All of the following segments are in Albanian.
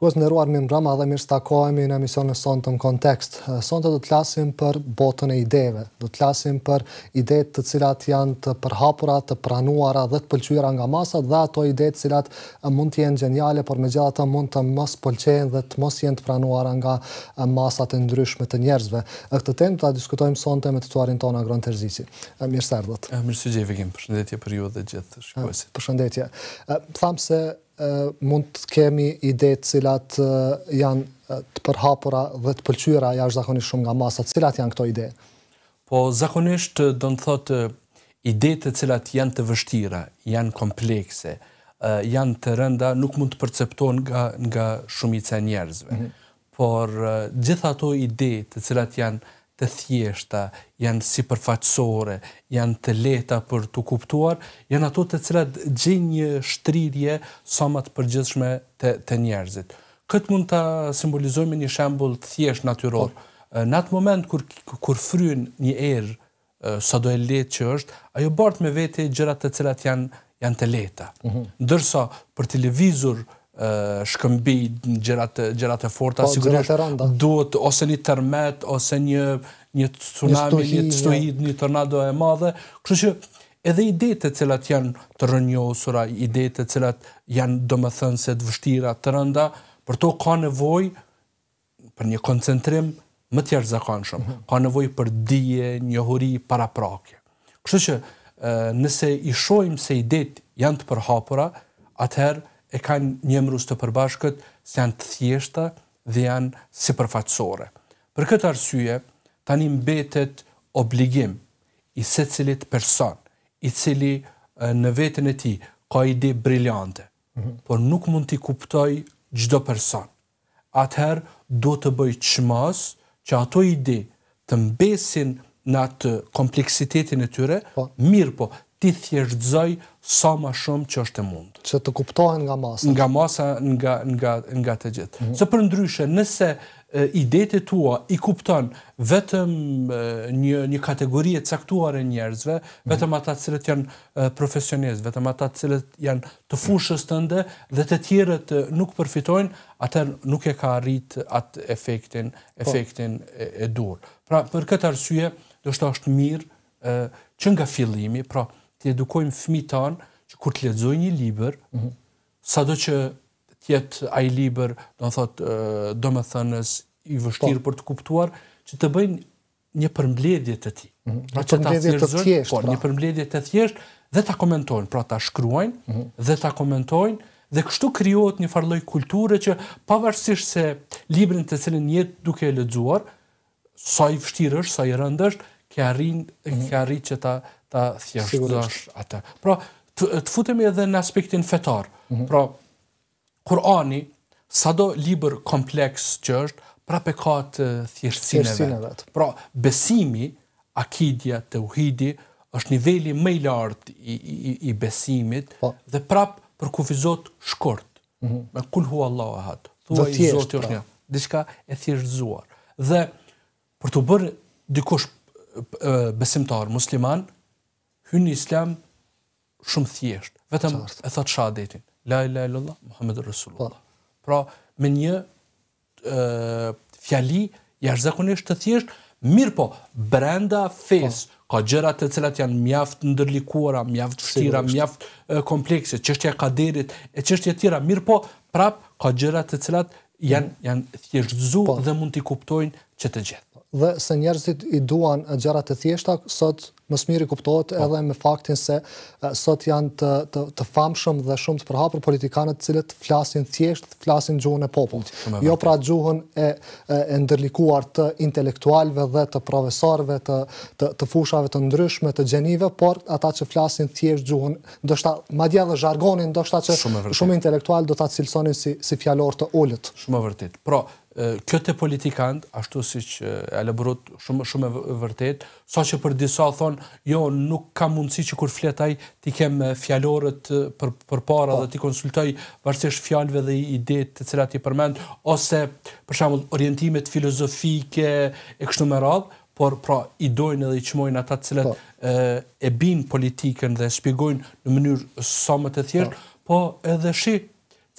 Gjësë në ruar mim rama dhe mirë stakojemi në emision në sonë të në kontekst. Sonë të do të lasim për botën e ideve, do të lasim për ide të cilat janë të përhapura, të pranuara dhe të pëlqyra nga masat dhe ato ide të cilat mund të jenë gjeniale, por me gjitha të mund të mos pëlqen dhe të mos jenë të pranuara nga masat e ndryshme të njerëzve. E këtë tem të diskutojmë sonë të me të tuarin tonë a gronë të Mirë sërdo të. Mirë sërdo të. Mirë sërdo të. Mirë sërdo të. Mirë sërdo të mund të kemi ide të cilat janë të përhapura dhe të pëlqyra jashtë zakonisht shumë nga masat, cilat janë këto ide? Po, zakonisht do në thotë ide të cilat janë të vështira, janë komplekse, janë të rënda, nuk mund të perceptohen nga, nga shumica njerëzve. Mm -hmm. Por, gjitha to ide të cilat janë të thjeshta, janë si përfaqësore, janë të leta për të kuptuar, janë ato të cilat gjenë një shtrirje sa më të përgjithshme të, të njerëzit. Këtë mund të simbolizojme një shembul të thjesht natyror. Po. Në atë moment kur, fryn një erë, sa do e letë që është, ajo bartë me vete gjërat të cilat janë, janë të leta. Mhm. Ndërsa për televizur, shkëmbi gjerat e forta, po, sigurisht duhet ose një tërmet, ose një një tsunami, një tëstuhit, një tërnado e madhe, kështë që edhe idejtë të cilat janë të rënjohësura, idejtë të cilat janë do më thënë se të vështira të rënda, për to ka nevoj për një koncentrim më tjerë zakon mhm. ka nevoj për dije, një huri, para prakje. Kështë që nëse ishojmë se idet janë të përhapura, atëherë e kanë një mërus të përbashkët se janë të thjeshta dhe janë si përfatsore. Për këtë arsye, tani mbetet obligim i se cilit person, i cili në vetën e ti ka ide briljante, mm -hmm. por nuk mund t'i kuptoj gjdo person. Atëherë, do të bëjt qëmas që ato ide të mbesin në atë kompleksitetin e tyre, po. mirë po, ti thjeshtzoj sa më shumë që është e mund. Që të kuptohen nga masa. Nga masa, nga, nga, nga të gjithë. Mm -hmm. Se për ndryshe, nëse idete tua i kupton vetëm një një kategori e caktuar e njerëzve, mhm. vetëm ata të cilët janë profesionistë, vetëm ata të cilët janë të fushës tënde dhe të tjerët nuk përfitojnë, atë nuk e ka arrit atë efektin, po. efektin e, e dur. Pra për këtë arsye, do të thosh mirë që nga fillimi, pra të edukojmë fmi tanë që kur të ledzoj një liber, mm -hmm. sa do që tjetë aj liber, do më thotë, do thënës i vështirë po. për të kuptuar, që të bëjnë një përmbledje të ti. Mm -hmm. Një përmbledje po, pra. të, thjeshtë? thjesht, por, një përmbledje të thjesht, dhe të komentojnë, pra të shkruajnë, mm -hmm. dhe të komentojnë, dhe kështu kriot një farloj kulture që pavarësisht se librin të cilin jetë duke e ledzuar, sa i vështirë është, sa i rëndë është, kja rinë, mm -hmm. që ta, ta thjeshtosh atë. Pra, të, të futemi edhe në aspektin fetar. Mm -hmm. Pra, Kurani, sado libër kompleks që është, pra pe ka të vetë. Pra, besimi, akidja të uhidi, është nivelli më i lartë i, i, i besimit pa. Po. dhe prap për kufizot shkort. Mm -hmm. Me kul hua Allah e hatë. i zotë është pra. një. e thjeshtëzuar. Dhe për të bërë dikush besimtar musliman, hynë në islam shumë thjesht, vetëm e thot shahadetin, la ilaha illallah muhammedur rasulullah. Po. Pra me një ë fjali jashtëzakonisht të thjesht, mirë po, brenda fes po. ka gjëra të cilat janë mjaft ndërlikuara, mjaft vështira, mjaft komplekse, çështja e kaderit, e çështje të tjera, mirë po, prap ka gjëra të cilat janë mm. janë thjeshtzu po. dhe mund t'i kuptojnë çtë gjë dhe se njerëzit i duan gjërat të thjeshta, sot më smiri kuptohet po. edhe me faktin se sot janë të, të, të famshëm dhe shumë të përhapër politikanët cilët flasin thjesht, flasin gjuhën e popullit. Po, jo pra gjuhën e, e, ndërlikuar të intelektualve dhe të profesorve, të, të, të fushave të ndryshme, të gjenive, por ata që flasin thjesht gjuhën, ndoshta madje dhe zhargonin, ndoshta që shumë, shumë intelektual do ta cilësonin si si fjalor të ulët. Shumë vërtet. Pra, këtë politikant, ashtu si që e lebrut shumë, shumë e vërtet, sa që për disa thonë, jo, nuk ka mundësi që kur fletaj, ti kem fjallorët për, për para pa. Po. dhe ti konsultoj vërsesh fjallve dhe ide të cilat ti përmend, ose për shumë, orientimet filozofike e kështu më radhë, por pra i dojnë edhe i qmojnë ata cilat po. e, e binë politikën dhe shpjegojnë në mënyrë sa më të thjeshtë, po, po edhe shi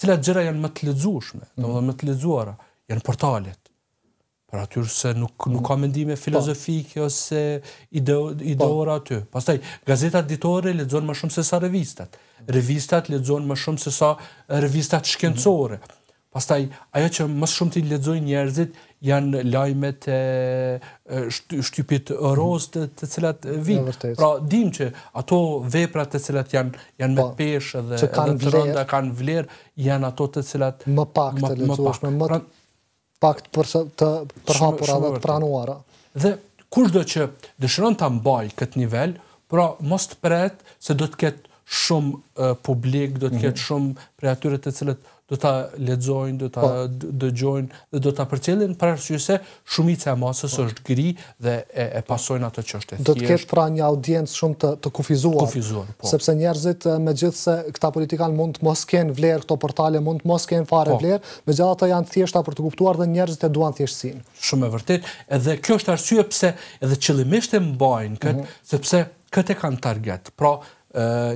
cilat gjera janë më të ledzushme, mm -hmm. dhe më të ledzuara, janë portalet. Për atyrë se nuk, nuk ka mendime po. filozofike pa. ose ide, ideora pa. aty. Pastaj, gazetat ditore ledzonë më shumë se sa revistat. Revistat ledzonë më shumë se sa revistat shkencore. Mm -hmm. Pastaj ajo që më shumë ti lexoj njerëzit janë lajmet e shtypit rost të cilat vijnë. Pra dim që ato veprat të cilat janë janë me po. peshë dhe të rënda kanë vlerë, janë ato të cilat më pak të lexosh më më pakt për të përhapura dhe të pranuara. Dhe kushdo që dëshiron ta mbaj këtë nivel, pra mos të pret se do të ketë shumë publik, do të mhm. ketë shumë prej atyre të cilët do ta lexojnë, do ta po. dëgjojnë dhe do ta përcjellin për arsye se shumica e masës po. është gri dhe e, e pasojnë ato që është e thjeshtë. Do të ketë pra një audiencë shumë të të kufizuar. Kufizuar, po. Sepse njerëzit megjithse këta politikan mund të mos kenë vlerë këto portale, mund të mos kenë fare po. vlerë, megjithatë janë thjeshta për të kuptuar dhe njerëzit e duan thjeshtësinë. Shumë e vërtetë, edhe kjo është arsye pse edhe qëllimisht e mbajnë mm -hmm. sepse këtë kanë target. Pra,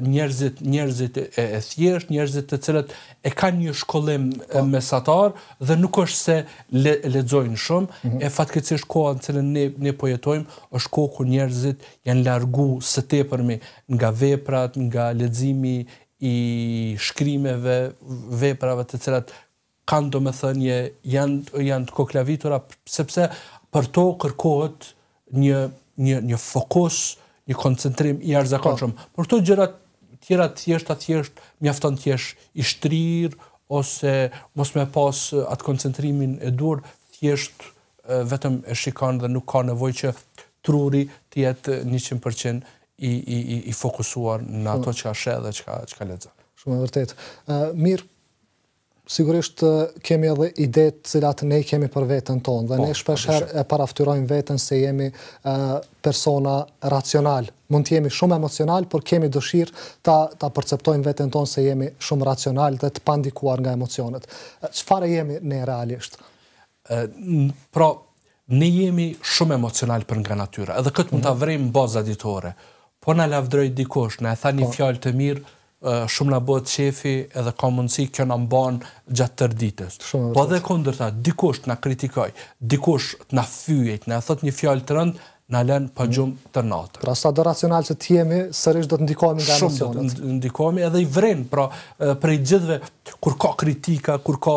njerëzit, njerëzit e, e thjesht, njerëzit të cilët e kanë një shkollim pa. Po. mesatar dhe nuk është se le, lexojnë shumë, mm -hmm. e fatkeqësisht koha në cilën ne ne po jetojmë është kohë ku njerëzit janë largu së tepërmi nga veprat, nga leximi i shkrimeve, veprave të cilat kanë domethënie janë janë të koklavitura sepse për to kërkohet një një një fokus një koncentrim i arzakonshëm. Po. Por këto gjëra tjera thjeshta atë thjesht mjafton thjesht i shtrir ose mos me pas atë koncentrimin e dur thjesht vetëm e shikon dhe nuk ka nevojë që truri të jetë 100% i, i, i, i fokusuar në ato që ka dhe që ka, lexon. Shumë e vërtet. Uh, mirë, sigurisht kemi edhe ide të cilat ne kemi për vetën tonë dhe ne po, shpesher e paraftyrojmë vetën se jemi persona racional. Mund të jemi shumë emocional, por kemi dëshirë ta perceptojmë vetën tonë se jemi shumë racional dhe të pandikuar nga emocionet. Qëfare jemi ne realisht? Pra, ne jemi shumë emocional për nga natyra. Edhe këtë mund të mhm. vrim bazë ditore. po në lafdrejt dikosh, në e tha një po. fjallë të mirë, shumë na bëhet qefi edhe ka mundësi kjo na mban gjatë tërë ditës. Po edhe kundërta, dikush të na kritikoj, dikush të na fyej, na thot një fjalë të rënd, na lën pa mm. gjum të natë. Pra sa do racional që të jemi, sërish do të ndikohemi nga emocionet. Shumë do të ndikohemi edhe i vren, pra për i gjithëve kur ka kritika, kur ka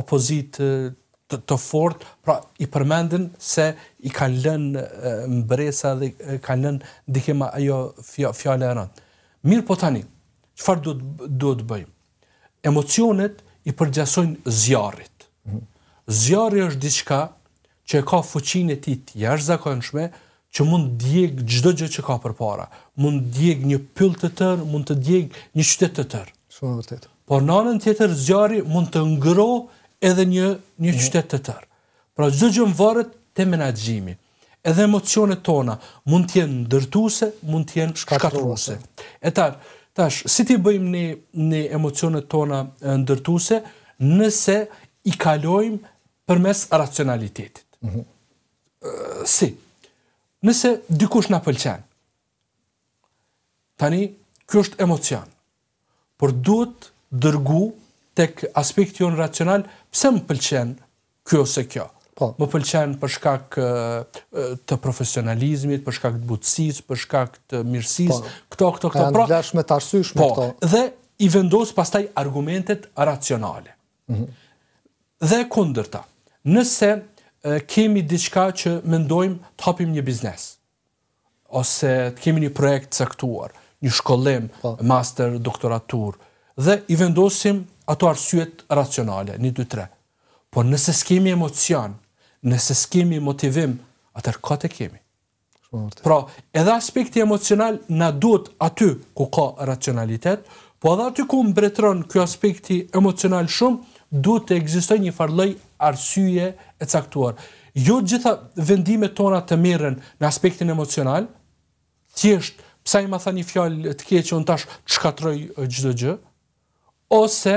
opozitë të, të fort, pra i përmendin se i ka lënë mbresa dhe ka lënë dikema ajo fjalë e rënd. Mirë po tani, çfarë do duhet bëjmë? Emocionet i përgjasojnë zjarrit. Zjarri është diçka që ka fuqinë e tij të jashtëzakonshme që mund të djeg çdo gjë që ka përpara, mund të djeg një pyll të tërë, mund të djeg një qytet të tërë. Shumë vërtet. Por në anën tjetër zjarri mund të ngrohë edhe një një mhm. qytet të tërë. Pra çdo gjë varet te menaxhimi. Edhe emocionet tona mund të jenë ndërtuese, mund të jenë shkatruese. Etar, Tash, si ti bëjmë ne, emocionet tona ndërtuse nëse i kalojmë për mes racionalitetit? Mm -hmm. Si? Nëse dikush nga pëlqen, tani, kjo është emocion, por duhet dërgu tek aspekt jonë racional, pëse më pëlqen kjo se kjo? Po. Më pëlqen për shkak të profesionalizmit, për shkak të butësisë, për shkak të mirësisë. Po. Kto kto kto pra. Ja, të arsyesh me po. këto. Dhe i vendos pastaj argumentet racionale. Mm Dhe kundërta. Nëse e, kemi diçka që mendojmë të hapim një biznes ose të kemi një projekt caktuar, një shkollim, po. master, doktoratur, dhe i vendosim ato arsyet racionale, një, dy, tre. Por nëse s'kemi emocion, nëse s'kemi motivim, atër ka të kemi. Shumërte. Pra, edhe aspekti emocional në duhet aty ku ka racionalitet, po edhe aty ku mbretron kjo aspekti emocional shumë, duhet të egzistoj një farloj arsyje e caktuar. Jo gjitha vendime tona të miren në aspektin emocional, thjesht pse i ma tha një fjalë të që unë tash çkatroj çdo gjë ose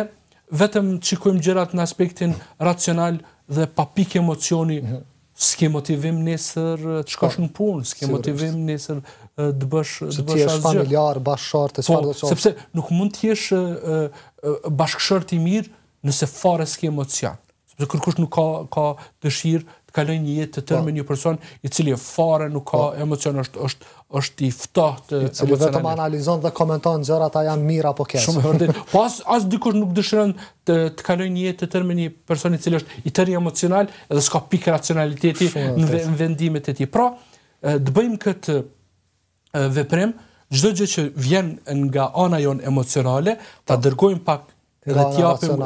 vetëm çikojm gjërat në aspektin racional dhe pa pikë emocioni, mm -hmm. s'ke motivim nesër eh, të shkosh po, në punë, s'ke si motivim nesër eh, të bësh të bësh asgjë. Ti je familjar, bashkëshort, çfarë po, do të thosh? Sepse nuk mund të jesh eh, bashkëshort i mirë nëse fare s'ke emocion. Sepse kërkush nuk ka ka dëshirë të kalojnë një jetë të tërë po. me një person i cili fare nuk ka po. emocion është është është i ftohtë i cili vetëm analizon dhe komenton gjërat a janë mira apo keq. Shumë vërtet. Po as as dikush nuk dëshiron të të kalojë një jetë të tërë me një person i cili është i tërë emocional dhe s'ka pikë racionaliteti në vendimet e tij. Pra, të bëjmë këtë veprim Çdo gjë që vjen nga ana jon emocionale, ta po. dërgojmë pak dhe të japim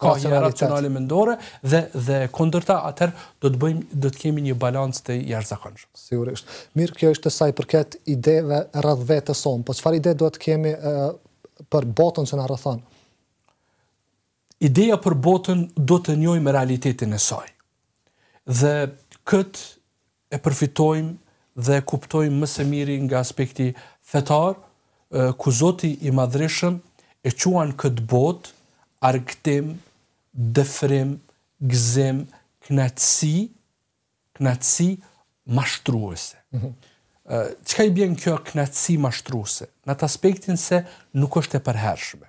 ka një racionale mendore dhe dhe kundërta atë do të bëjmë do të kemi një balancë të jashtëzakonshëm. Sigurisht. Mirë, kjo është sa i përket ideve rreth vetes son, po çfarë ide do të kemi uh, për botën që na rrethon? Ideja për botën do të njohim realitetin e saj. Dhe kët e përfitojmë dhe kuptojmë më së miri nga aspekti fetar, ku Zoti i Madhreshëm e quan këtë bot arktim, dëfrim, gëzim, knatësi, knatësi mashtruese. Që mhm. ka i bjen kjo knatësi mashtruese? Në të aspektin se nuk është e përhershme.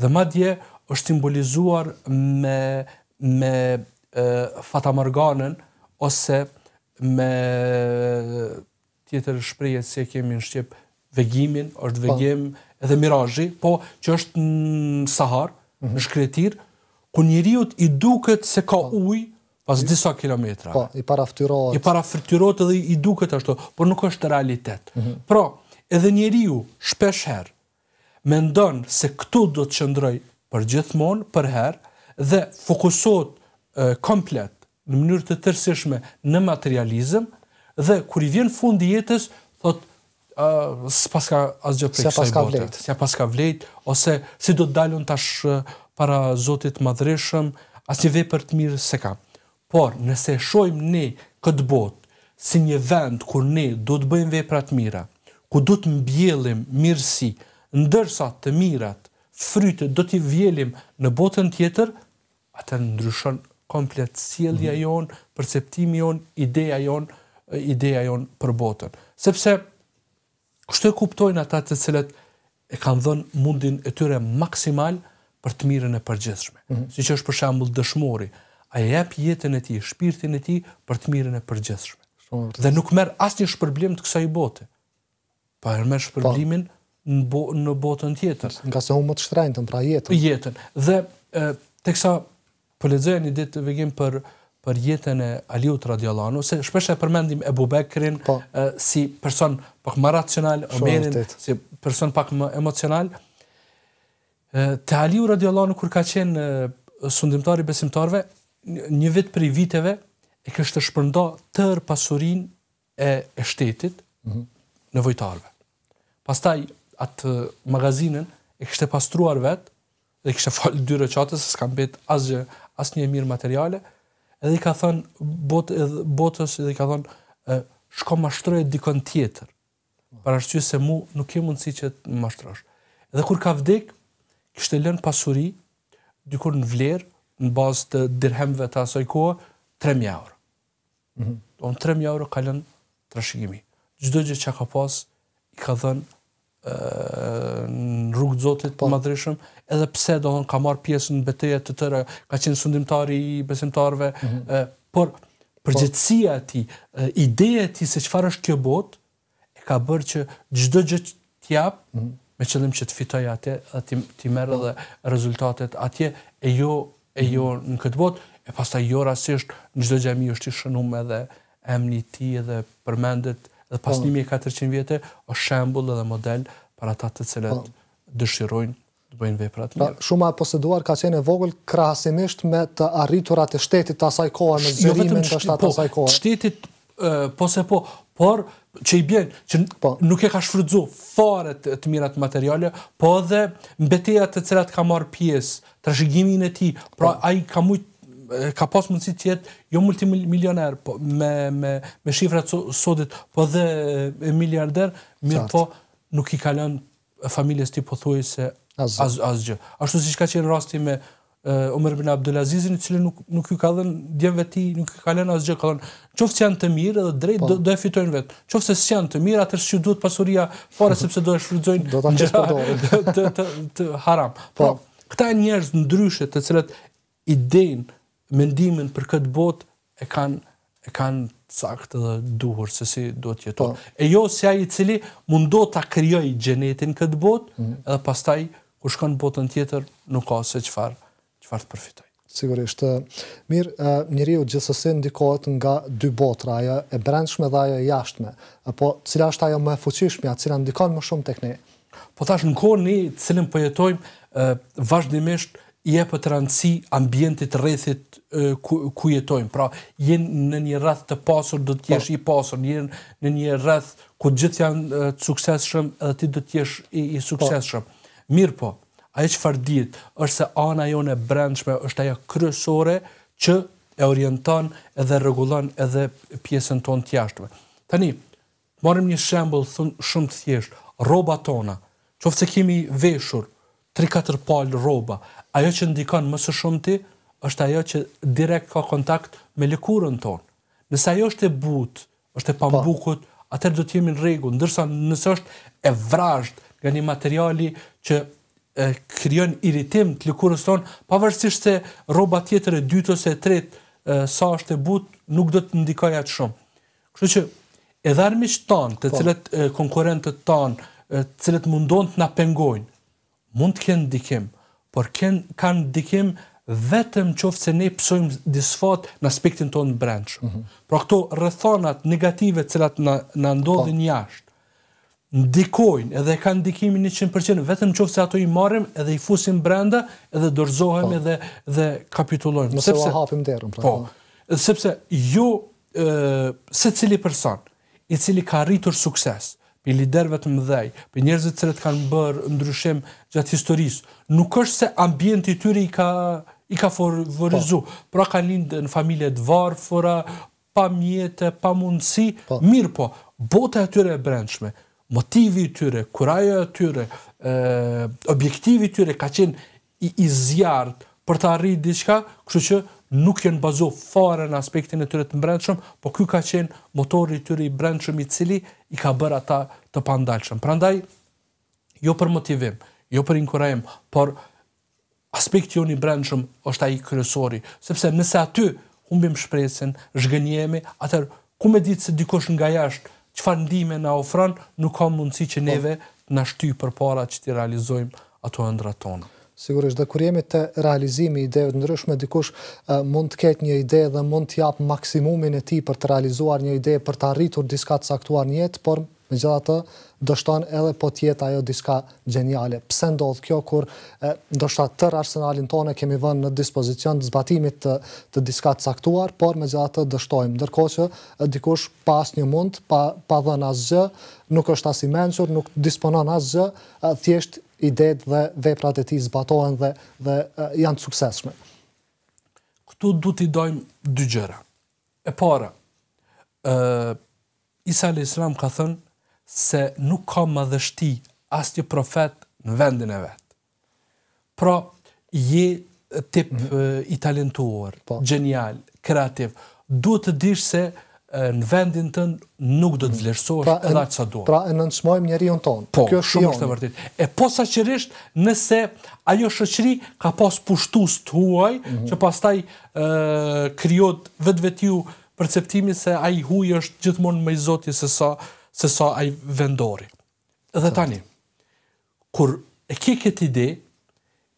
Dhe ma dje është simbolizuar me, me e, Fata ose me tjetër shprejet se kemi në shqip vegimin, është po. vegim, edhe mirazhi, po që është në Sahar, mhm. në shkretir, ku njëriut i duket se ka po. uj pas disa kilometra. Po, i parafrytirot. I parafrytirot edhe i duket ashtu, por nuk është realitet. Mhm. Pra, edhe njeriu shpesh herë mendon se këtu do të qëndroj për gjithmonë, për herë, dhe fokusot e, komplet në mënyrë të tërsishme në materializm, dhe kër i vjen fundi jetës, thotë uh, paska asgjë prej kësaj si bote. vlejt, ose si do të dalun tash para Zotit madhreshëm, një vepër të mirë se ka. Por nëse shojmë ne këtë botë si një vend ku ne do të bëjmë vepra të mira, ku do të mbjellim mirësi, ndërsa të mirat frytet do t'i vjellim në botën tjetër, atë ndryshon komplet sjellja jonë, mhm. jon, perceptimi jon, ideja jon, ideja jon për botën. Sepse Kështu e kuptojnë ata të cilët e kanë dhën mundin e tyre maksimal për të mirën e përgjithshme. Mm -hmm. Siç është për shembull dëshmori, ai jep jetën e tij, shpirtin e tij për të mirën e përgjithshme. Dhe nuk merr asnjë shpërblim të kësaj bote. Pa e merr po. shpërblimin në bo, në botën tjetër, nga se u më të shtrenjtën pra jetën. Jetën. Dhe teksa po lexoj një ditë vegim për për jetën e Aliut Radiolanu, se shpesh e përmendim po. e Bubekrin pa. si person pak më racional, omerin, si person pak më emocional. Te Aliut Radiolanu, kur ka qenë sundimtari besimtarve, një vit për i viteve, e kështë të shpërnda tër pasurin e shtetit mm -hmm. në vojtarve. Pastaj, atë magazinën, e kështë e pastruar vetë, dhe kështë e falë dyre qatës, së kam betë asë një mirë materiale, edhe i ka thënë bot, botës edhe i ka thënë shko mashtroje dikon tjetër. Për se mu nuk ke mundësi që të mashtrosh. Edhe kur ka kështë kishte lënë pasuri dikur në vlerë në bazë të dirhemve të asaj kohë 3000 euro. Mhm. Mm On 3000 euro ka lënë trashëgimi. Çdo gjë që ka pas i ka thënë në rrugë të zotit pa. Po. të madrishëm, edhe pse do në ka marrë pjesë në beteje të tëre, ka qenë sundimtari i besimtarve, mm -hmm. e, por përgjëtsia ti, ideje ti se qëfar është kjo bot, e ka bërë që gjdo gjë që t'japë, mm -hmm. me qëllim që t'fitoj atje, dhe ti, ti merë dhe rezultatet atje, e jo, e jo mm -hmm. në këtë bot, e pasta jo rasisht, në gjdo gjemi është i shënume dhe emni ti dhe përmendet dhe pas 1400 po. vjetë o shembul edhe model për ata të cilët po. dëshirojnë të bëjnë veprat të pra, Shumë Shuma e ka qenë vogël krahasimisht me të arriturat e shtetit të asaj kohë, me jo, zërimin të po, shtetit të asaj kohë. Shtetit, po se po, por që i bjen, që po. nuk e ka shfrydzu fare të, të mirat materiale, po edhe mbetejat të cilat ka marrë pjesë, të rëshigimin e ti, pra po. a i ka mujtë ka pas mundësi të jetë jo multimilioner, po me me me shifra sodit, po dhe e miliarder, mirë po nuk i ka lënë familjes tipe pothuajse as as Ashtu siç ka qenë rasti me Omer bin Abdulazizin i cili nuk nuk i ka dhënë djem veti, nuk i ka lënë as gjë, ka thënë, "Qoftë janë të mirë dhe drejt po. do do e fitojnë vet. Qoftë se janë të mirë, atë që duhet pasuria, fare sepse do e shfrytëzojnë do ta çesë të haram." Po, këta njerëz ndryshe të cilët i mendimin për këtë botë e kanë e kanë saktë dhe duhur se si do të jetojnë. Po. E jo se ai i cili do ta krijoj gjenetin këtë botë, mm -hmm. edhe pastaj kur shkon në botën tjetër nuk ka se çfarë, çfarë të përfitoj. Sigurisht, mirë, njeriu gjithsesi ndikohet nga dy botra, ajo e brendshme dhe ajo e jashtme. Apo cila është ajo më e fuqishme, atë që ndikon më shumë tek ne? Po thash në kohë në cilën po jetojmë, vazhdimisht jepë të rëndësi ambientit rrethit ku, ku Pra, jenë në një rrëth të pasur, do të jesh po. i pasur, jenë në një rrëth ku gjithë janë të sukses edhe ti do të jesh i, i po. sukses Mirë po, a e që farë ditë, është se ana jo në brendshme, është aja kryesore që e orientan edhe regulan edhe pjesën ton të jashtëve. Tani, marim një shembol shumë të thjeshtë, roba tona, qofë se kemi veshur, 3-4 palë roba, ajo që ndikon më së shumë ti, është ajo që direkt ka kontakt me likurën tonë. Nësa ajo është e but, është e po. pambukut, pa. atër do t'jemi në regu, ndërsa nësë është e vrajshët nga një materiali që e krijon iritim të lëkurës tonë, pavarësisht se rroba tjetër e dytë ose e tretë sa është e butë, nuk do të ndikojë atë shumë. Kështu që edhe armiqtë tanë, të po. cilët konkurrentët tonë, cilët mundon të na pengojnë, mund të kenë ndikim, por ken, kanë ndikim vetëm qoftë se ne pësojmë disfat në aspektin tonë në brendshë. Mm -hmm. Pra këto rëthonat negative cilat në, në ndodhin po. jashtë, ndikojnë edhe kanë ndikimin 100%, vetëm qoftë se ato i marrim edhe i fusim brenda edhe dorëzohem po. edhe, edhe kapitulojmë. Mëse sepse, o hapim derën. Pra, po, po. sepse ju, e, se cili person, i cili ka rritur sukses, e, pe liderëve të mëdhej, pe njerëzit që kanë bërë ndryshim gjatë historisë, nuk është se ambienti i tyre i ka i ka favorizu, po. pra kanë lindë në familje të varfëra, pa mjetë, pa mundësi, pa. Po. mirë po, bota e tyre e brendshme, motivi i tyre, kuraja e tyre, e, objektivi i tyre ka qenë i, i për të arritë diçka, kështu që nuk janë bazuar fare në aspektin e tyre të mbrojtshëm, por ky ka qenë motori i tyre i brendshëm i cili i ka bërë ata të pandalshëm. Prandaj jo për motivim, jo për inkurajim, por aspekti i brendshëm është ai kryesor, sepse nëse aty humbim shpresën, zhgënjehemi, atëherë ku me ditë se dikosh nga jashtë, që fa ndime nga ofran, nuk ka mundësi që neve në shty për para që ti realizojmë ato ëndrat tona sigurisht dhe kur jemi të realizimi i ideve ndryshme dikush mund të ketë një ide dhe mund të jap maksimumin e tij për të realizuar një ide për të arritur diçka të caktuar në jetë, por megjithatë dështon edhe po tjetë ajo diçka geniale. Pse ndodh kjo kur ndoshta tër tërë arsenalin tonë kemi vënë në dispozicion të zbatimit të, të diçka të caktuar, por megjithatë do dështojmë. Ndërkohë që dikush pa asnjë mund, pa pa dhënë asgjë, nuk është as i nuk disponon asgjë, thjesht idet dhe veprat e ti zbatohen dhe, dhe janë të sukseshme. Këtu du t'i dojmë dy gjëra. E para, e, Isa al-Islam ka thënë se nuk ka më dështi asë një profet në vendin e vetë. Pra, je tip i talentuar, po. genial, kreativ, du të dishë se në vendin tënd nuk do të vlerësohesh pra, edhe aq sa duhet. Pra e njeri njeriun ton. Po, kjo është shumë është e vërtetë. E posaçërisht nëse ajo shoqëri ka pas pushtues të mm -hmm. që pastaj kriot krijohet vetvetiu perceptimi se ai huaj është gjithmonë më i Zotit se sa se sa ai vendori. Edhe tani kur e ke këtë ide,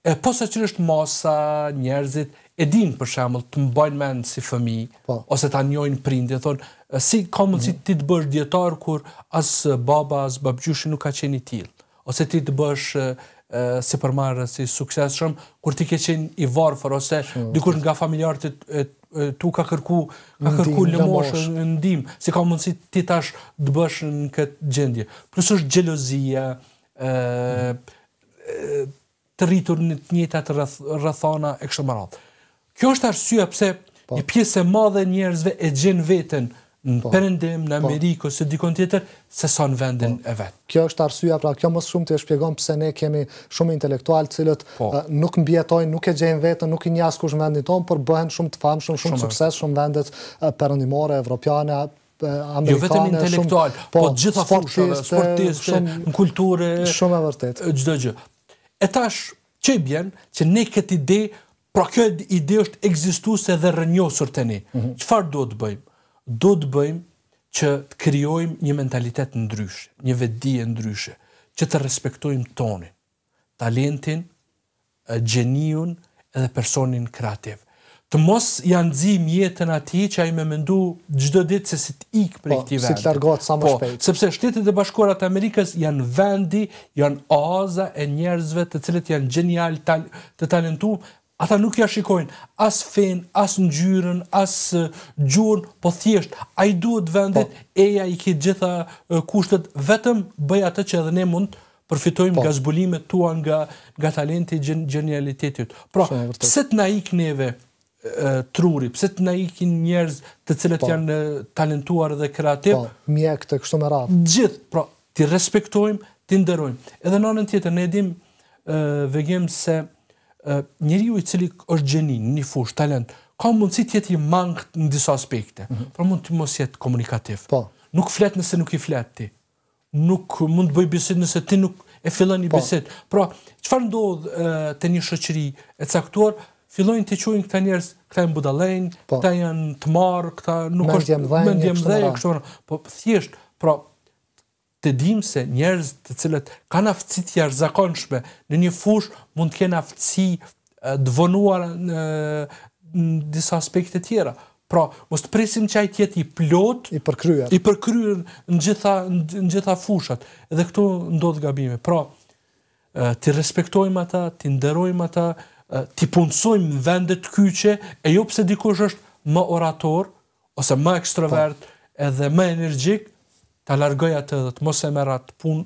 E posa që është masa, njerëzit, e din për shembull të mbajnë menë si fëmijë po. ose ta njohin e thonë si ka mundësi mhm. ti të bësh dietar kur as baba as babgjushi nuk ka qenë i ose ti të bësh si përmarrë si suksesshëm kur ti ke qenë i varfër ose Shum. dikur nga familjarët e, e tu ka kërku ka kërku lëmosh ndim, si ka mundësi ti tash të bësh në këtë gjendje. Plus është xhelozia, ë mm të rritur në të njëjtat rrethana e kështu me radhë. Kjo është arsyeja pse po. një pjesë e madhe e njerëzve e gjen veten në po, Perëndim, në po. Amerikë po, ose dikon tjetër se son vendin po, e vet. Kjo është arsyeja, pra kjo më shumë të shpjegon pse ne kemi shumë intelektual të cilët po, uh, nuk mbietojnë, nuk e gjejnë veten, nuk i njas kush vendin ton, por bëhen shumë të famshëm, shumë, shumë shumë vendet uh, perëndimore evropiane, Jo vetëm intelektual, shumë, po, po gjitha fushave, sportistë, shumë, kulturë, e Çdo gjë. E tash, që i bjen, që ne këtë ide, pra këtë ide është egzistuse dhe rënjosur të ne. Mhm. Qëfar mm -hmm. do të bëjmë? Do të bëjmë që të kryojmë një mentalitet ndryshë, një vedije ndryshë, që të respektojmë tonin, talentin, gjenion edhe personin kreativ të mos janë zim jetën ati që a i me mëndu gjdo ditë se si të ikë për po, këti vendit. Po, si të largohet sa më po, shpejt. Sepse shtetit e e Amerikës janë vendi, janë oaza e njerëzve të cilët janë genial të talentu, ata nuk ja shikojnë as fen, as ngjyrën, as gjurën, po thjesht, a i duhet vendit, po, eja i ki gjitha kushtet, vetëm bëj atë që edhe ne mund përfitojmë po, nga zbulimet tua nga, nga talenti gen, genialitetit. Pra, se të na ikë neve, truri, pse të na ikin njerëz të cilët pa. Po. janë talentuar dhe kreativ? Po, mjek të kështu me radhë. Gjithë, pra, ti respektojmë, ti nderojmë. Edhe në anën tjetër ne e dim vegjem se njeriu i cili është gjeni në fush talent, ka mundësi të jetë i mangët në disa aspekte. Mm -hmm. Pra mund të mos jetë komunikativ. Po. Nuk flet nëse nuk i flet ti. Nuk mund të bëj bisedë nëse ti nuk e fillon i po. bisedë. Pra, çfarë ndodh te një shoqëri e caktuar? fillojnë të quajnë këta njerëz, këta janë budallënj, po, këta janë të marr, këta nuk është mendje e dhënë kështu. Po thjesht, pra të dim se njerëz të cilët kanë aftësi të jashtëzakonshme në një fushë mund të kenë aftësi të vonuar në, në disa aspekte të tjera. Pra, mos të presim që ai të jetë i plot, i përkryer. I përkryer në gjitha në gjitha fushat. Edhe këtu ndodh gabime. Pra, ti respektojmë ata, ti nderojmë ata, ti punsojmë vendet kyqe, e jo pse dikush është më orator, ose më ekstrovert, pa. Po. edhe më energjik, ta largoj atë dhe të mos e merë atë pun,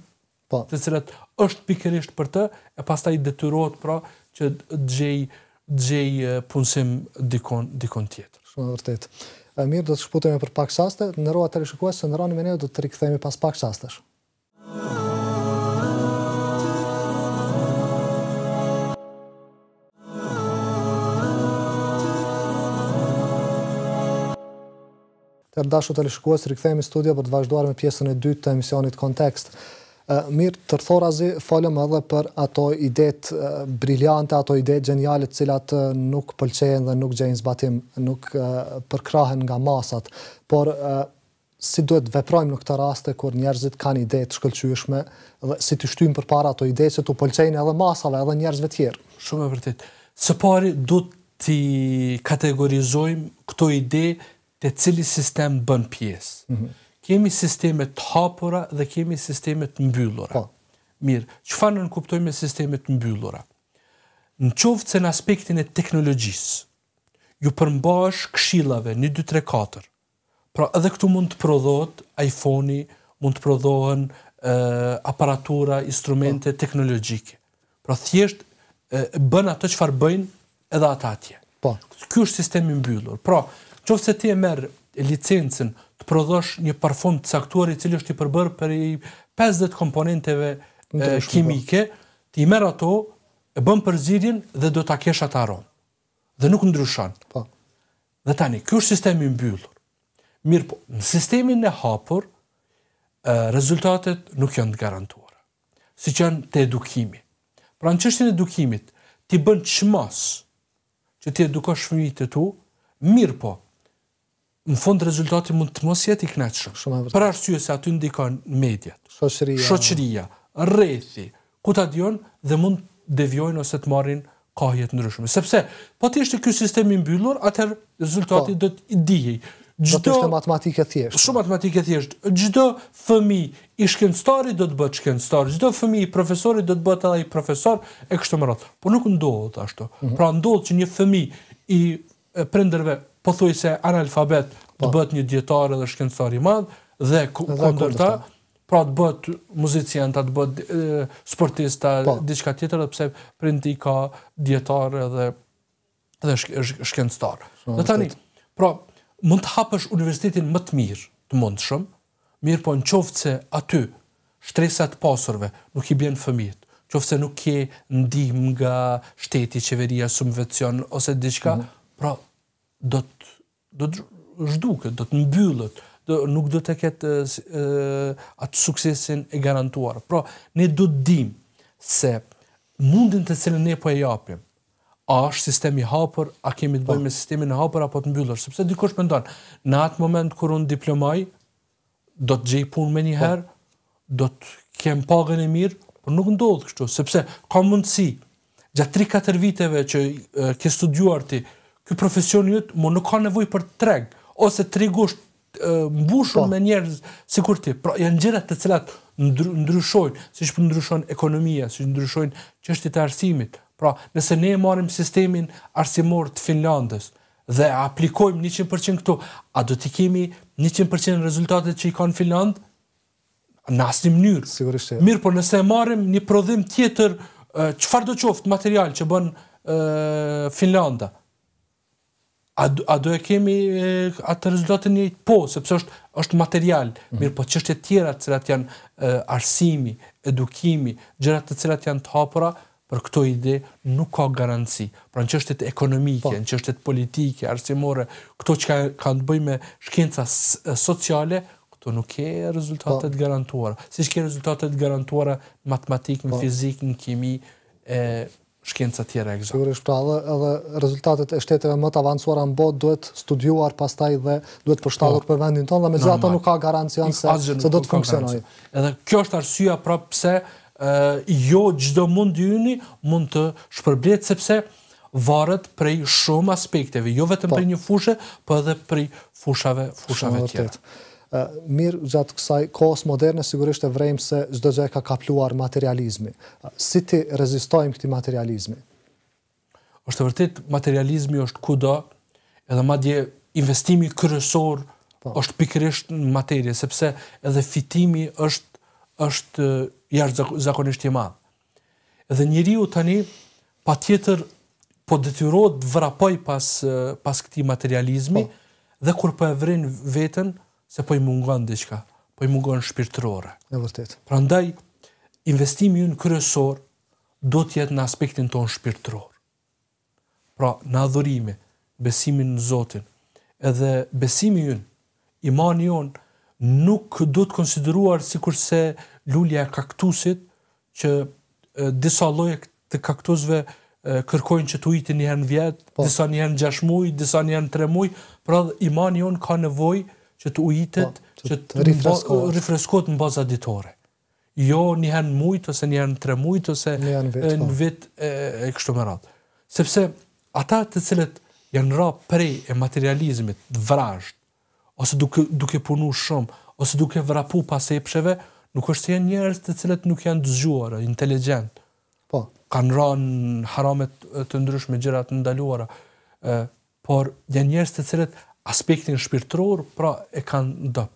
pa. Po. të cilët është pikërisht për të, e pas ta i detyruat pra që gjej, gjej punësim dikon, dikon tjetër. Shumë vërtet. Mirë, do të shkëputëm për pak saste, në roa të rishikua se në ranë me ne do të rikëthemi pas pak sastesh. Shumë Të ndashu të lëshkuas, rikëthejmë i studio për të vazhdoar me pjesën e dytë të emisionit kontekst. Mirë, të tërthorazi, falem edhe për ato idet briljante, ato idet genialit cilat nuk pëlqejen dhe nuk gjenjë zbatim, nuk përkrahen nga masat, por si duhet veprojmë në këtë raste kur njerëzit kanë ide të dhe si të shtymë për para ato ide që të pëlqejnë edhe masave edhe njerëzve tjerë. Shumë e vërtit. Së pari, duhet të kategorizojmë këto ide të cili sistem bën pjesë. Mm -hmm. Kemi sisteme të hapura dhe kemi sisteme të mbyllura. Po. Mirë, çfarë nën kuptojmë me sisteme të mbyllura? Në qoftë se në aspektin e teknologjisë, ju përmbash këshillave 1 2 3 4. Pra edhe këtu mund të prodhohet iPhone-i, mund të prodhohen ë aparatura, instrumente po. teknologjike. Pra thjesht bën ato çfarë bëjnë edhe ata atje. Po. Ky është sistemi mbyllur. Pra, Qoftë se ti merr licencën të prodhosh një parfum të caktuar i cili është i përbërë për 50 komponenteve e, po. kimike, ti merr ato, e bën përzierjen dhe do ta kesh atë aromë. Dhe nuk ndryshon. Po. Dhe tani, ky është sistemi i mbyllur. Mirë, po, në sistemin e hapur, e, rezultatet nuk janë të garantuara. Si janë te edukimi. Pra në çështjen e edukimit, ti bën çmos që ti edukosh fëmijët e tu, mirë po, në fund rezultati mund të mos jetë i knatëshëm. Për arsye se aty ndikon mediat, shoqëria, shoqëria rrethi, ku ta dion dhe mund devjojnë ose të marrin kohje të ndryshme. Sepse, po ti ishte ky sistemi i mbyllur, atëherë rezultati po, do të dihej. do të ishte matematike thjeshtë. Shumë matematike thjeshtë. Gjdo fëmi i shkenstari do të bëtë shkenstari, gjdo fëmi i profesori do të bëtë edhe i profesor, e kështë më ratë. Po nuk ndohë ashtu. Mhm. Pra ndohë që një fëmi i prinderve po thuj se analfabet të po. bët një djetarë dhe shkencëtar i madhë, dhe këndërta, pra të bët muzicien, të bët sportista, po. diçka tjetër, dhe pse prindi ka djetarë dhe dhe shkencëtar. Dhe tani, pra, mund të hapësh universitetin më të mirë, të mund shumë, mirë po në qoftë se aty, shtresat pasurve, nuk i bjenë fëmijët, qoftë se nuk je ndihmë nga shteti, qeveria, sumvecion, ose diçka, mhm. pra, do të do të zhduket, do të mbyllët, do nuk do të ketë e, atë suksesin e garantuar. Pra, ne do të dim se mundin të cilën ne po e japim, a është sistemi hapër, a kemi të bëjmë po. me sistemi në hapër, apo të mbyllet, sepse dikush me ndonë, në atë moment kër unë diplomaj, do të gjej punë me një herë, po. do të kemë pagën e mirë, por nuk ndodhë kështu, sepse ka mundësi, gjatë 3-4 viteve që ke studuar ti, ky profesion i mu nuk ka nevojë për treg ose tregush mbushur po. me njerëz sikur ti. Pra janë gjëra të cilat ndryshojnë, si që po ndryshon ekonomia, si që ndryshojnë çështjet e arsimit. Pra, nëse ne marrim sistemin arsimor të Finlandës dhe e aplikojmë 100% këtu, a do të kemi 100% rezultatet që i kanë Finland? Në asnjë mënyrë. Sigurisht. Mirë, por nëse marrim një prodhim tjetër, çfarë do material që bën Finlanda? a, a do e kemi e, atë rezultatin e po, sepse është, është material, mm. mirë po qështje tjera të cilat janë e, arsimi, edukimi, gjërat të cilat janë të hapura, për këto ide nuk ka garanci. Pra në qështet ekonomike, po. në qështet politike, arsimore, këto që ka, kanë të bëj me shkencat sociale, këto nuk e rezultatet po. garantuara. Si shke rezultatet garantuara në matematikë, në po. fizikë, në kemi, e, shkenca tjera egzakt. Sigurisht pra edhe, edhe rezultatet e shteteve më të avancuara në botë duhet studiuar pastaj dhe duhet përshtatur po. për vendin tonë, dhe mezi ato nuk ka garancion se se do të funksionojë. Edhe kjo është arsyeja pra pse jo çdo mund të hyni mund të shpërblet sepse varet prej shumë aspekteve, jo vetëm po. prej një fushë, për po edhe prej fushave, fushave tjetër mirë gjatë kësaj kohës moderne sigurisht e vrejmë se zdo gjë ka kapluar materializmi. Si ti rezistojmë këti materializmi? është vërtit materializmi është kudo edhe madje investimi kërësor pa. Po. është pikrisht në materje, sepse edhe fitimi është, është jashtë zakonisht i madhë. Edhe njëri u tani pa tjetër po detyrot vrapoj pas, pas këti materializmi pa. Po. dhe kur po e vrin vetën, se po i mungon diçka, po i mungon shpirtërore. Në vërtet. Prandaj investimi ynë kryesor do të jetë në aspektin ton shpirtëror. Pra, në adhurime, besimin në Zotin, edhe besimi ynë, imani ynë, nuk do të konsideruar si kurse lullja kaktusit, që disa loje të kaktusve kërkojnë që të ujti njëherë në vjetë, po. disa njëherë në gjashmuj, disa njëherë në tremuj, pra, imani ynë ka nevoj, që të ujitet, pa, po, që të, të rifreskohet në baza ditore. Jo njëherë në mujtë, ose njëherë në tre mujtë, ose vit, po. në vitë e, e kështu më ratë. Sepse ata të cilët janë ra prej e materializmit vrajsh, ose duke, duke punu shumë, ose duke vrapu pas e pësheve, nuk është se janë njerës të cilët nuk janë dëzgjuarë, inteligentë. Po. Kanë ra në haramet të ndryshme, gjirat në ndaluara. E, por janë njerës të cilët aspektin shpirtëror, pra e kanë dëpt.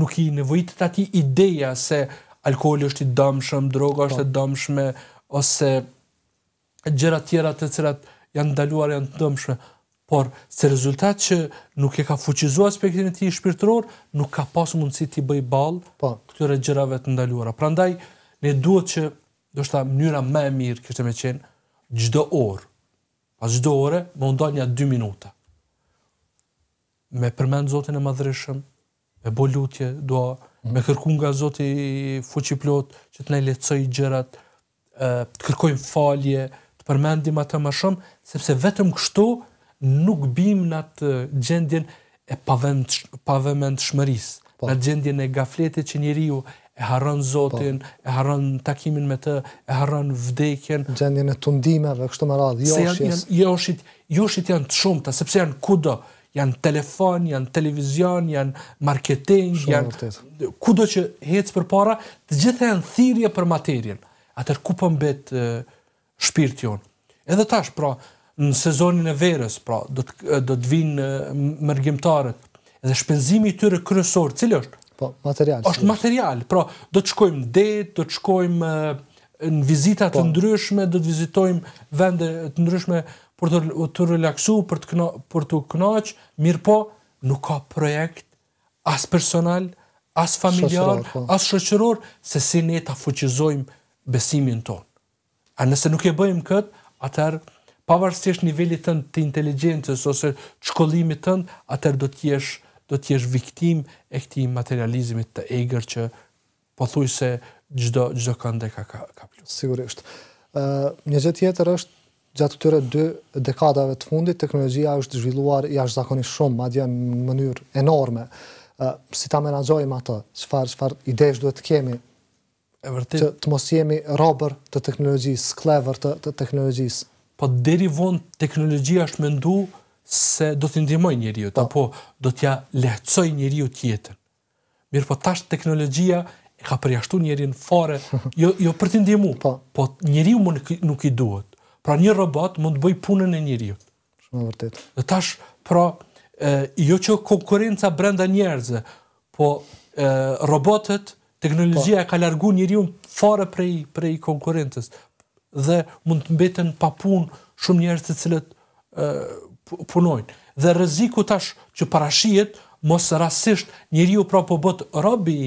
Nuk i nevojitet ati ideja se alkohol është i dëmshëm, droga është e po. dëmshme, ose gjera tjera të cilat janë ndaluar janë të dëmshme, por se rezultat që nuk e ka fuqizua aspektin e ti shpirtëror, nuk ka pas mundësi ti bëj balë po. këtyre gjerave të ndaluara. Pra ndaj, ne duhet që, do shta mënyra me mirë, kështë me qenë, gjdo orë, pas gjdo ore, më ndonja 2 minuta me përmend Zotin e madhreshëm, me bë lutje, dua mm -hmm. me kërku nga Zoti i plot që të na lehtësojë gjërat, ë të kërkojmë falje, të përmendim atë më shumë, sepse vetëm kështu nuk bim në atë gjendjen e pavend pavëmendshmërisë, pa. Po. në gjendjen e gafletit që njeriu e harron Zotin, pa. Po. e harron takimin me të, e harron vdekjen, gjendjen e tundimeve kështu më radhë, joshit, jo jo joshit, joshit janë të shumta sepse janë kudo janë telefon, janë televizion, janë marketing, Shumë janë vërtet. kudo që hec për para, të gjitha janë thirrje për materien. Atë ku po mbet shpirti jon. Edhe tash pra në sezonin e verës, pra do të do të vinë mërgjimtarët, Edhe shpenzimi i tyre kryesor, cili është? Po, material. Është material. Pra do të shkojmë në det, do të shkojmë në vizita të po. ndryshme, do të vizitojmë vende të ndryshme, për të, të relaksu, për të, kno, për të knoq, mirë po, nuk ka projekt, as personal, as familial, po. as shëqëror, se si ne ta fuqizojmë besimin tonë. A nëse nuk e bëjmë këtë, atër, pavarësisht nivellit tënë të inteligencës ose shkollimit tënë, atër do jesh do të jesh viktim e këti materializmit të egrë që po thuj se gjdo, kënde ka, ka, ka plus. Sigurisht. Uh, një gjithë tjetër është gjatë këtyre dy dekadave të fundit teknologjia është zhvilluar jashtëzakonisht shumë madje në mënyrë enorme. Uh, si ta menaxojmë atë? Çfarë çfarë idesh duhet të kemi? E vërtetë që të mos jemi robër të teknologjisë, sklavër të, të teknologjisë. Po deri vonë, teknologjia është ndu se do të ndihmojë njeriu, po. apo do t'ja ja lehtësojë njeriu tjetër. Mirë, po tash teknologjia e ka përjashtuar njerin fare, jo jo për të ndimu, po. po njeriu nuk i duhet. Pra një robot mund të bëj punën e njeriu. Shumë e Dhe tash, pra, e, jo që konkurenca brenda njerëzve, po e, robotet, teknologjia po. ka largu njeriu fare prej prej konkurrencës dhe mund të mbeten pa punë shumë njerëz të cilët punojnë. Dhe rreziku tash që parashijet mos rasisht njeriu pra po bëhet rob i,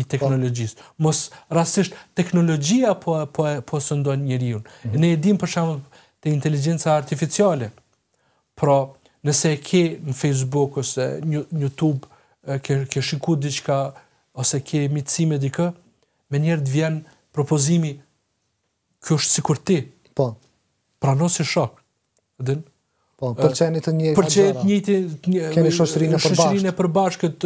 i teknologjisë. Mos rasisht teknologjia po po po sundon njeriu. Mm -hmm. Ne e dim për shemb te inteligjenca artificiale. Pra, nëse e ke në Facebook ose në YouTube ke ke shikuar diçka ose ke mitësime dikë, më njëherë të vjen propozimi kjo është sikur ti. Po. Pra, nëse shok. Dhe Po, për pëlqeni të njëjtë. Pëlqeni të njëjtë. Keni shoqërinë e përbashkët. Shoqërinë e përbashkët,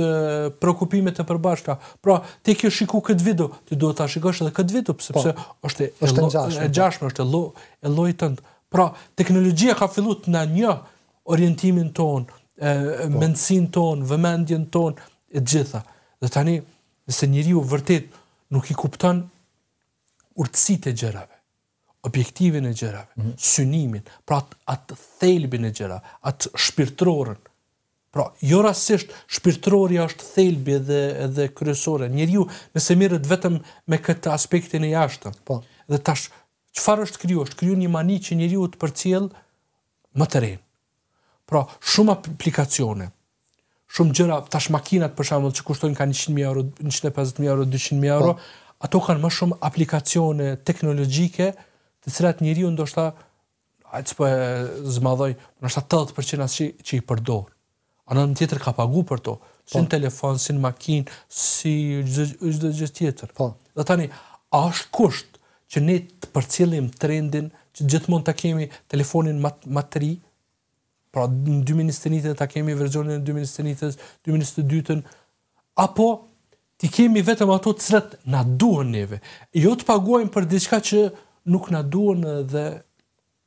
prekupimet e përbashkëta. Pra, ti kjo shiku këtë video, ti duhet ta shikosh edhe këtë video po, sepse është është e gjashtë, është e lloj e Pra, teknologjia ka filluar të na një orientimin ton, e, po. mendsin ton, vëmendjen ton e gjitha. Dhe tani, nëse njeriu vërtet nuk i kupton urtësitë e gjërave, objektivin e gjërave, mm -hmm. synimin, pra atë, thelbin e gjërave, atë shpirtrorën. Pra, jo rasisht, shpirtrorja është thelbi dhe, edhe kryesore. Njeri ju, nëse mirët vetëm me këtë aspektin e jashtë, Po. Dhe tash, qëfar është kryu? është kryu një mani që njeri ju të përcjell më të rejnë. Pra, shumë aplikacione, shumë gjëra, tash makinat për shembull që kushtojnë ka 100.000 euro, 150.000 euro, 200.000 po. euro, po. ato kanë më shumë aplikacione teknologjike, të cilat njeriu ndoshta aq po zmadhoi, ndoshta 80% as që i përdor. Anën tjetër ka pagu për to, pa. Po. si në telefon, si në makinë, si çdo gjë tjetër. Po. Dhe tani a është kusht që ne të përcjellim trendin që gjithmonë ta kemi telefonin më të ri, pra në 2021 ministrinitë ta kemi versionin e 2021-s, 2022-ën apo ti kemi vetëm ato të cilat na duhen neve. Jo të paguajmë për diçka që nuk na duan dhe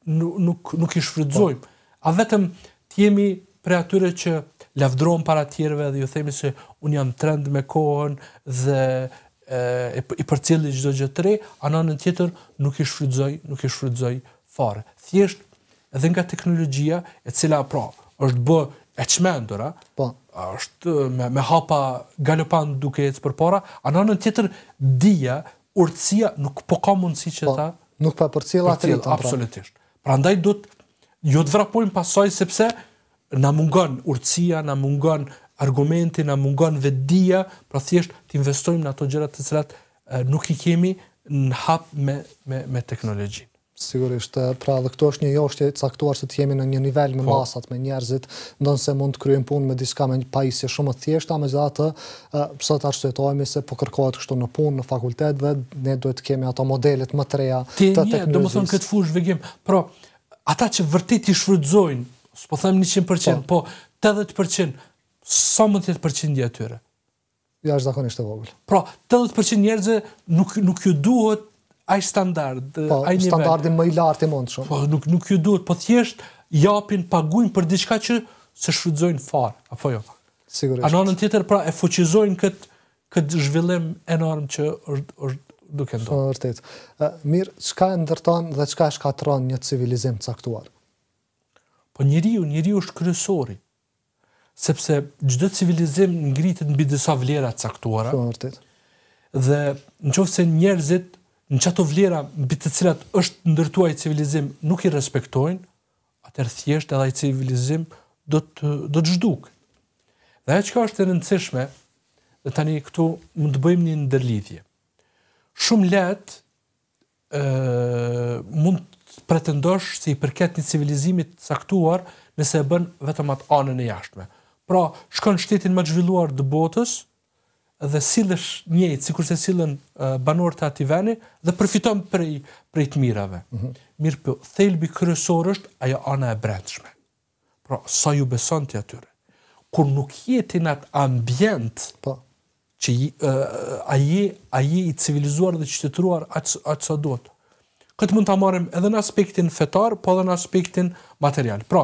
nuk nuk, nuk i shfrytëzojmë. Po. A vetëm të jemi për atyre që lavdrojnë para tjerëve dhe ju themi se un jam trend me kohën dhe e i përcjellë çdo gjë tjetër, anë në tjetër nuk i shfrytëzoj, nuk i shfrytëzoj fare. Thjesht edhe nga teknologjia e cila pra është bë e çmendura, po, është me, me hapa galopan duke ecë përpara, anë në tjetër dia, urtësia nuk po ka mundësi që po. ta nuk pa për cilë atë rritë. Pra. Absolutisht. Pra ndaj du të, jo të vrapojmë pasoj sepse në mungon urcia, në mungon argumenti, në mungon vedia, pra thjesht të investojmë në ato gjërat të cilat eh, nuk i kemi në hap me, me, me teknologjinë. Sigurisht, pra dhe këto është një joshtje caktuar se të jemi në një nivel me po. masat, me njerëzit, ndonë se mund të kryen punë me diska me një pajisje shumë të thjeshta, me gjitha të pësë të arsuetojmi se po kërkohet kështu në punë, në fakultet dhe ne duhet të kemi ato modelet më treja të teknologjisë. të një, do më thonë këtë fushë vëgjim, pra ata që vërtit i shfrydzojnë, së po thëmë 100%, po 80%, sa më tjetë përqindje atyre? Ja, është zakonisht e vogël. Pra, 80% njerëzë nuk, nuk ju duhet ai standard, po, ai nivel. Po, Standardin më i lartë mund shumë. Po, nuk nuk ju duhet, po thjesht japin paguën për diçka që se shfrytëzojnë farë. Apo jo. Sigurisht. Anon në tjetër pra e fuqizojnë kët kët zhvillim enorm që është është duke ndodhur. Po, vërtet. Mirë, çka ndërton dhe çka shkatron një civilizim të caktuar? Po njeriu, njeriu është kryesori. Sepse çdo civilizim ngrihet mbi disa vlera të caktuara. Po, vërtet. Dhe nëse njerëzit në çato vlera mbi të cilat është ndërtuaj civilizim nuk i respektojnë, atër thjesht edhe i civilizim do të, do të zhduk. Dhe e që ka është e rëndësishme, dhe tani këtu mund të bëjmë një ndërlidhje. Shumë letë mund të pretendosh se i përket një civilizimit saktuar nëse e bën vetëm atë anën e jashtme. Pra, shkon shtetin më të zhvilluar të botës, dhe sillesh njëjtë sikur se sillen uh, banorët të atij vendi dhe përfiton prej prej të mirave. Mm -hmm. Mirë po, thelbi kryesor është ajo ana e brendshme. Pra, sa ju beson ti atyre? Kur nuk jeti në atë ambient, po, që uh, aji, i civilizuar dhe qytetruar atë, atë sa do të. Këtë mund të amarem edhe në aspektin fetar, po edhe në aspektin material. Pra,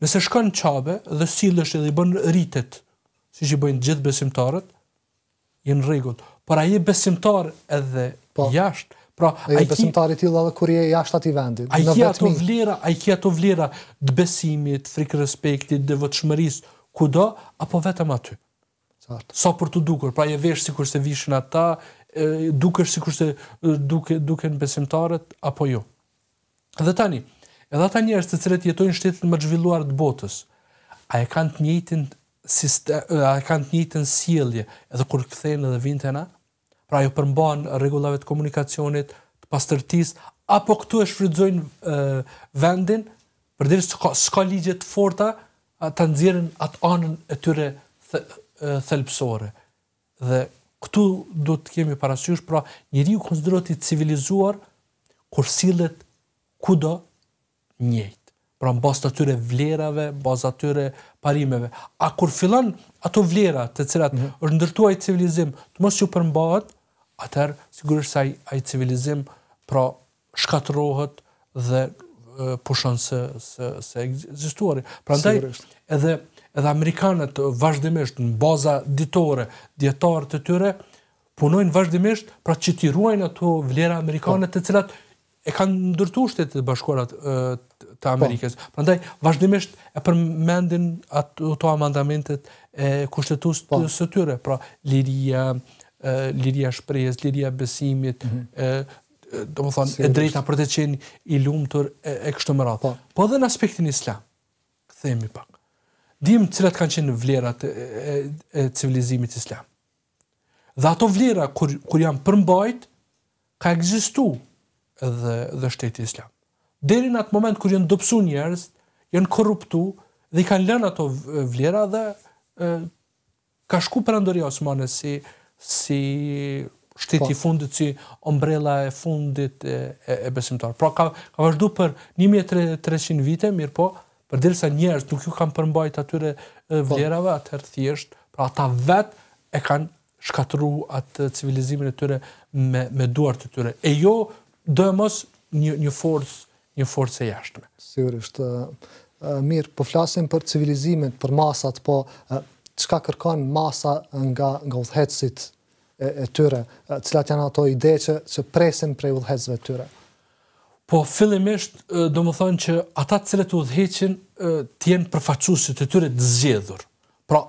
nëse shkën qabe dhe silësht edhe i bën rritet, si që i bëjnë gjithë besimtarët, i në rregull. Por ai besimtar edhe po, jashtë, pra ai besimtar i tillë edhe kur je jashtë aty vendit, Ai ka të vlera, ai ka të vlera të besimit, frikë respektit, devotshmërisë kudo apo vetëm aty. Sart. Sa për të dukur, pra je vesh sikur se vishin ata, dukesh sikur se duke duken besimtarët apo jo. Dhe tani, edhe ata njerëz të cilët jetojnë në shtetet më të zhvilluar të botës, a e kanë të njëjtin si kanë të njëjtën sjellje edhe kur kthehen edhe vijnë te na pra ajo përmban rregullave të komunikacionit të pastërtisë apo këtu e shfrytëzojnë vendin për ka ska ligje të forta ata nxjerrin atë anën e tyre th thelpsore dhe këtu do të kemi parasysh pra njeriu konsiderohet i civilizuar kur sillet kudo njëjtë pra në bazë të tyre vlerave, bazë të tyre parimeve. A kur filan ato vlera të cilat mm -hmm. është ndërtuaj civilizim, të mos ju përmbahet, atëherë sigurisht se ai civilizim pra shkatërohet dhe pushon se se se ekzistuari. Prandaj edhe edhe amerikanët vazhdimisht në baza ditore, dietare të tyre punojnë vazhdimisht pra që ti ato vlera amerikane po. të cilat e kanë ndërtuar shtetet e bashkuara të Amerikës. Po. Prandaj vazhdimisht e përmendin ato amandamentet e kushtetues të po. së tyre, pra liria, liria mhm. e shprehjes, liria e besimit, e domethënë e drejta për të qenë i lumtur e kështu me radhë. Po. po edhe në aspektin islam. i pak. Dim cilat kanë qenë vlerat e civilizimit islam. Dhe ato vlera kur kur janë përmbajt ka egzistu, dhe, dhe shteti islam. Deri në atë moment kërë janë dopsu njerës, jënë korruptu dhe i kanë lënë ato vlera dhe e, ka shku për andori Osmanës si, si shteti pa. Po. fundit, si ombrella e fundit e, e, e Pra ka, ka vazhdu për 1300 vite, mirë po, për dirë sa njerës nuk ju kanë përmbajt atyre po. vlerave, atëherë thjesht, pra ata vet e kanë shkatru atë civilizimin e tyre me, me duartë të tyre. E jo, dëmës një një forcë, një forcë e jashtëme. Sigurisht, mirë, po flasim për civilizimet, për masat, po çka kërkon masa nga nga udhetsit e, e tyre, cilat janë ato ide që që presin prej udhetsve tyre. Po fillimisht do të thonë që ata të cilët udhëhecin të jenë përfaqësuesit e të tyre të zgjedhur. Pra,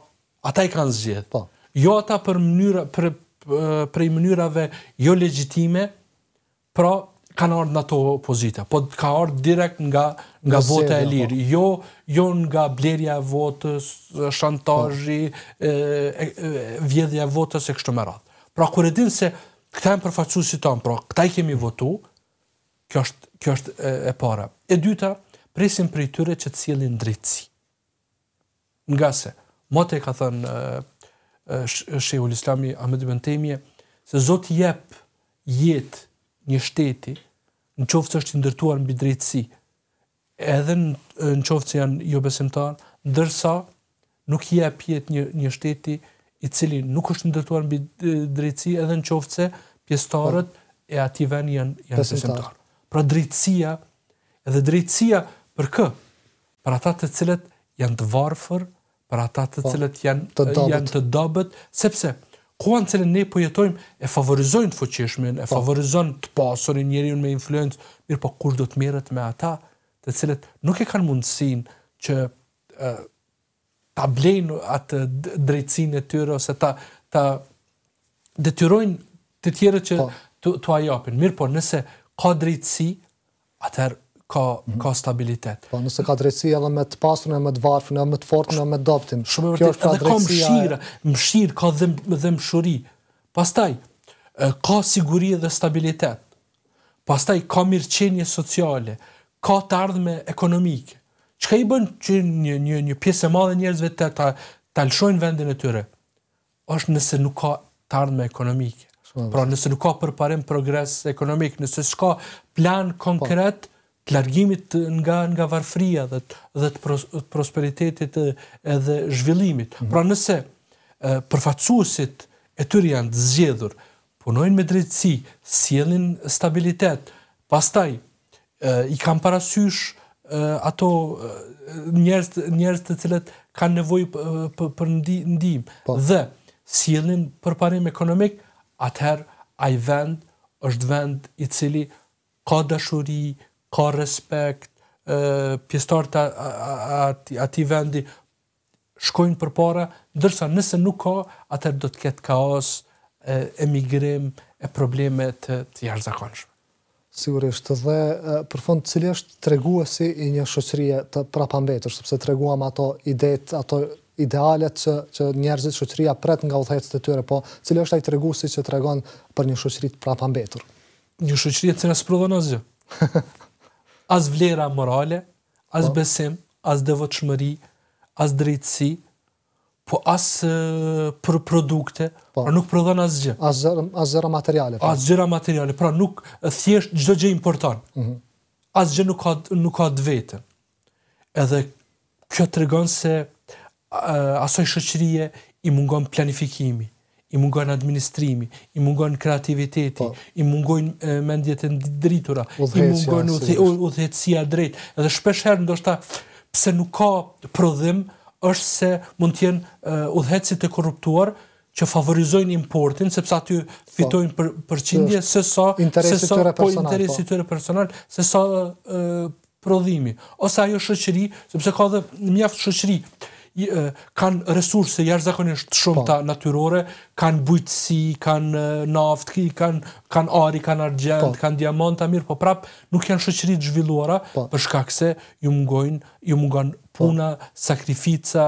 ata i kanë zgjedhur. Po. Jo ata për mënyra për prej mënyrave jo legjitime, pra kanë ardhë në to pozita, po ka ardhë direkt nga, nga vota e lirë, jo, jo nga blerja e votës, shantajji, vjedhja e votës e kështu më radhë. Pra kërë e din se këta e më përfaqësu si tonë, pra këta i kemi votu, kjo është, kjo është e, e para. E dyta, presim për i tyre që të cilin dritësi. Nga se, mëte ka thënë Shehu Lislami Ahmed Bëntemje, se zotë jepë jetë një shteti, në qoftë që është i ndërtuar në drejtësi, edhe në qoftë që janë jo besimtarë, ndërsa nuk i një, një shteti i cili nuk është ndërtuar në drejtësi, edhe në qoftë që pjestarët e ati venë janë, janë besimtarë. Pra drejtësia, edhe drejtësia për kë? Për ata të cilët janë të varëfër, për ata të po, cilët janë të dobet, sepse... Kuan cilën ne po jetojmë e favorizojnë të fuqishmin, e po. favorizojnë të pasur njeriu me influencë, mirë po kush do të merret me ata, të cilët nuk e kanë mundësinë që ta blejnë atë drejtsinë e tyre ose ta ta detyrojnë të tjerët që po. të, të ajapin. Mirë po, nëse ka drejtësi, atëherë ka, ka stabilitet. Po, nëse ka drejtësi edhe me të pasur, me të varfër, në me të fortë, në me doptim. Shumë e vërtit, pra edhe ka mshira, mshirë, ka dhe, dhe Pastaj, ka siguri dhe stabilitet. Pastaj, ka mirëqenje sociale, ka të ardhme ekonomike. Çka i bën që një, një, një pjesë e madhe njerëzve të ta, ta lëshojnë vendin e tyre? është nëse nuk ka të ardhme ekonomike. Pra nëse nuk ka përparim progres ekonomik, nëse s'ka plan konkret, pa të largimit nga nga varfria dhe dhe të prosperitetit edhe zhvillimit. Mm -hmm. Pra nëse e, e tyre janë të zgjedhur, punojnë me drejtësi, sjellin stabilitet, pastaj e, i kanë parasysh e, ato njerëz njerëz të cilët kanë nevojë për, për ndihmë po. dhe sjellin përparim ekonomik, atëherë ai vend është vend i cili ka dashuri, ka respekt, pjestarët ati vendi shkojnë për para, ndërsa nëse nuk ka, atër do të ketë kaos, emigrim, e problemet të jashtë zakonshme. Sigurisht, dhe për fond, cilë është të e i një shëqërije të prapambetër, sëpse të reguam ato idejt, ato idealet që njerëzit shoqëria pret nga uthejtës të tyre, po cilë është ai i të që të regon për një të prapambetur? Një shëqërije të në sëpërdo as vlera morale, as pa. Po. besim, as devotshmëri, as drejtësi, po as uh, për produkte, pa. Po. pra nuk prodhon asgjë. As as zero materiale. Po. As zero materiale, pra nuk thjesht çdo gjë importon. Mhm. Mm asgjë nuk ka nuk ka të vetën. Edhe kjo tregon se uh, asoj shoqërie i mungon planifikimi, i mungon administrimi, i mungon kreativiteti, pa. Po. i mungojnë mendjet e ndritura, i mungon udhëhecia si drejt. Edhe shpeshherë ndoshta pse nuk ka prodhim është se mund të jenë udhëhecit e korruptuar që favorizojnë importin sepse aty po. fitojnë për përqindje se sa se sa po interesi po. tyre personal, se sa prodhimi ose ajo shoqëri sepse ka edhe mjaft shoqëri kanë resurse jashtëzakonisht shumë të po. natyrore, kanë bujtësi, kanë naftë, kanë kanë ari, kanë argjend, po. kanë diamanta mirë, po prap nuk janë shoqëri të zhvilluara po. për shkak se ju mungojnë, ju mungon puna, pa. sakrifica,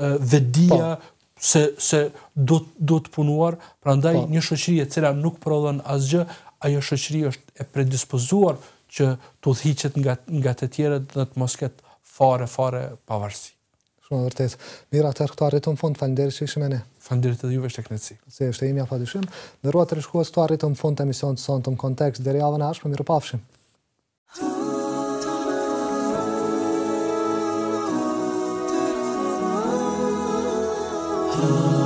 vëdia, se se do do të punuar, prandaj pa. një shoqëri e cila nuk prodhon asgjë, ajo shoqëri është e predispozuar që të udhiqet nga nga të tjerët dhe të mos ketë fare fare pavarësi. Shumë vërtet. Mira, tërë këto arritëm fund, falinderit që ishë ne. Falinderit edhe juve është e knetësi. Se është e imja pa dyshim. Në ruat të rishkuas këto arritëm fund të emision të sonë të më kontekst, dhe e ashtë, mirë pafshim.